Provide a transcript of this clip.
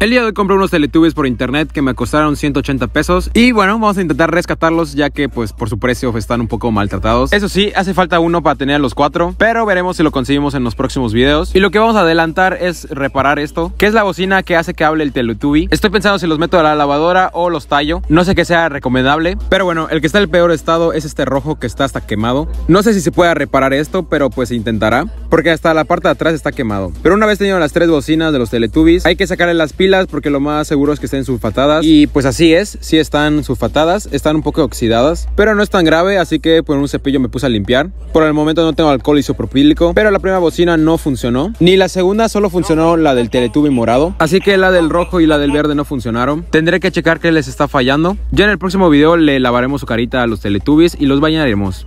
El día de hoy compré unos Teletubbies por internet que me costaron 180 pesos y bueno, vamos a intentar rescatarlos ya que pues por su precio están un poco maltratados. Eso sí, hace falta uno para tener los cuatro, pero veremos si lo conseguimos en los próximos videos. Y lo que vamos a adelantar es reparar esto, que es la bocina que hace que hable el Teletubby. Estoy pensando si los meto a la lavadora o los tallo, no sé qué sea recomendable, pero bueno, el que está en el peor estado es este rojo que está hasta quemado. No sé si se puede reparar esto, pero pues se intentará, porque hasta la parte de atrás está quemado. Pero una vez tenido las tres bocinas de los Teletubbies, hay que sacarle las pilas porque lo más seguro es que estén sulfatadas. Y pues así es, sí están sulfatadas, están un poco oxidadas, pero no es tan grave, así que por un cepillo me puse a limpiar. Por el momento no tengo alcohol isopropílico, pero la primera bocina no funcionó. Ni la segunda solo funcionó la del teletubi morado. Así que la del rojo y la del verde no funcionaron. Tendré que checar qué les está fallando. Ya en el próximo video le lavaremos su carita a los teletubbies y los bañaremos.